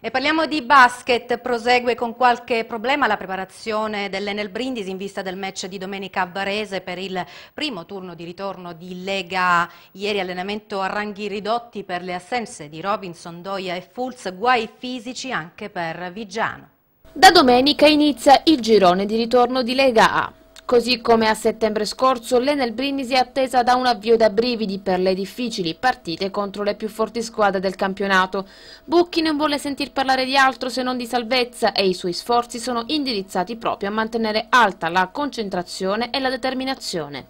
E parliamo di basket, prosegue con qualche problema la preparazione dell'Enel Brindisi in vista del match di domenica a Varese per il primo turno di ritorno di Lega. Ieri allenamento a ranghi ridotti per le assenze di Robinson, Doia e Fulz, guai fisici anche per Vigiano. Da domenica inizia il girone di ritorno di Lega A. Così come a settembre scorso, l'Enel Brindisi è attesa da un avvio da brividi per le difficili partite contro le più forti squadre del campionato. Bucchi non vuole sentir parlare di altro se non di salvezza e i suoi sforzi sono indirizzati proprio a mantenere alta la concentrazione e la determinazione.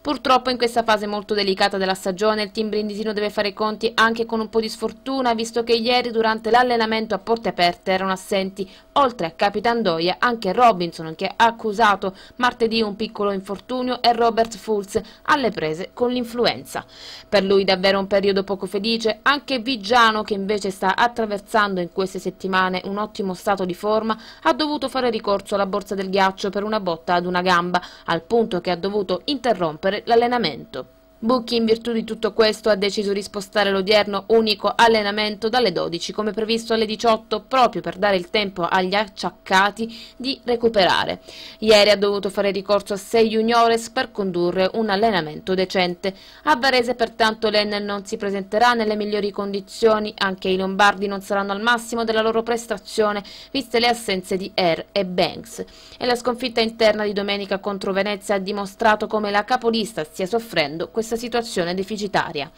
Purtroppo in questa fase molto delicata della stagione il team brindisino deve fare i conti anche con un po' di sfortuna visto che ieri durante l'allenamento a porte aperte erano assenti, oltre a Capitan Doia anche Robinson che ha accusato martedì un piccolo infortunio e Robert Fulz, alle prese con l'influenza. Per lui davvero un periodo poco felice, anche Vigiano, che invece sta attraversando in queste settimane un ottimo stato di forma, ha dovuto fare ricorso alla borsa del ghiaccio per una botta ad una gamba, al punto che ha dovuto interrompere l'allenamento. Bucchi in virtù di tutto questo ha deciso di spostare l'odierno unico allenamento dalle 12 come previsto alle 18 proprio per dare il tempo agli acciaccati di recuperare. Ieri ha dovuto fare ricorso a 6 juniores per condurre un allenamento decente. A Varese pertanto l'Enel non si presenterà nelle migliori condizioni, anche i lombardi non saranno al massimo della loro prestazione viste le assenze di Air er e Banks. E la sconfitta interna di domenica contro Venezia ha dimostrato come la capolista stia soffrendo questo questa situazione deficitaria.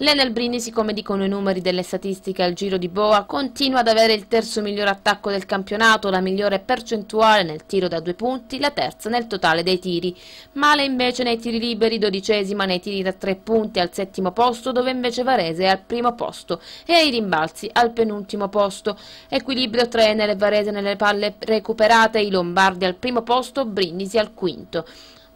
L'Enel Brindisi, come dicono i numeri delle statistiche al giro di Boa, continua ad avere il terzo miglior attacco del campionato, la migliore percentuale nel tiro da due punti, la terza nel totale dei tiri. Male invece nei tiri liberi, dodicesima nei tiri da tre punti al settimo posto, dove invece Varese è al primo posto e ai rimbalzi al penultimo posto. Equilibrio tra Enel e Varese nelle palle recuperate, i Lombardi al primo posto, Brindisi al quinto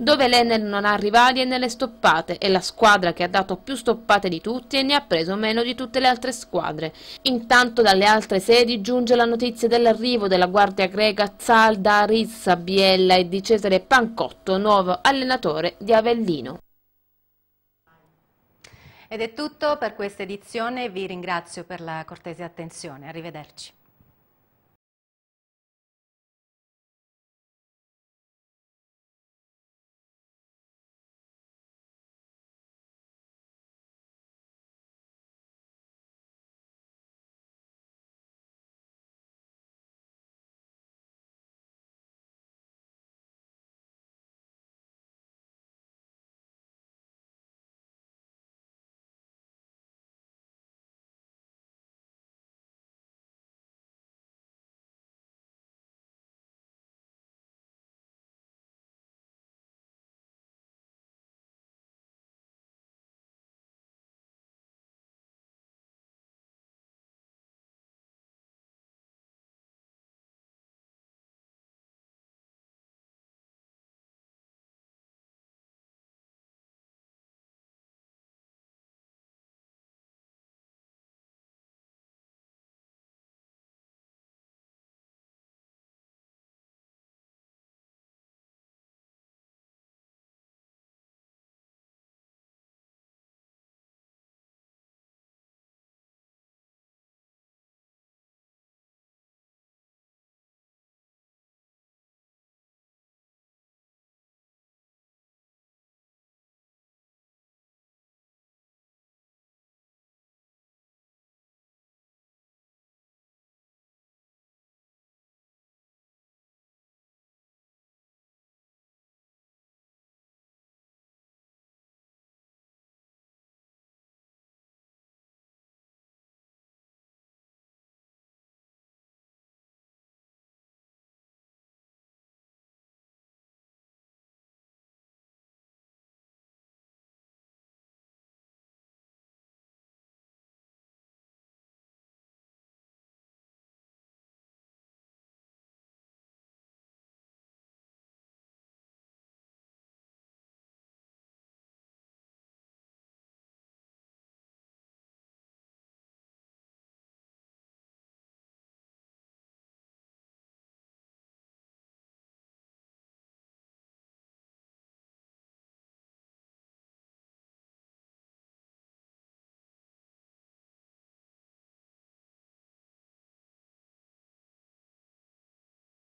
dove l'Enel non ha rivali e nelle stoppate e la squadra che ha dato più stoppate di tutti e ne ha preso meno di tutte le altre squadre. Intanto dalle altre sedi giunge la notizia dell'arrivo della guardia greca Zalda Rizza Biella e di Cesare Pancotto, nuovo allenatore di Avellino. Ed è tutto per questa edizione, vi ringrazio per la cortese attenzione, arrivederci.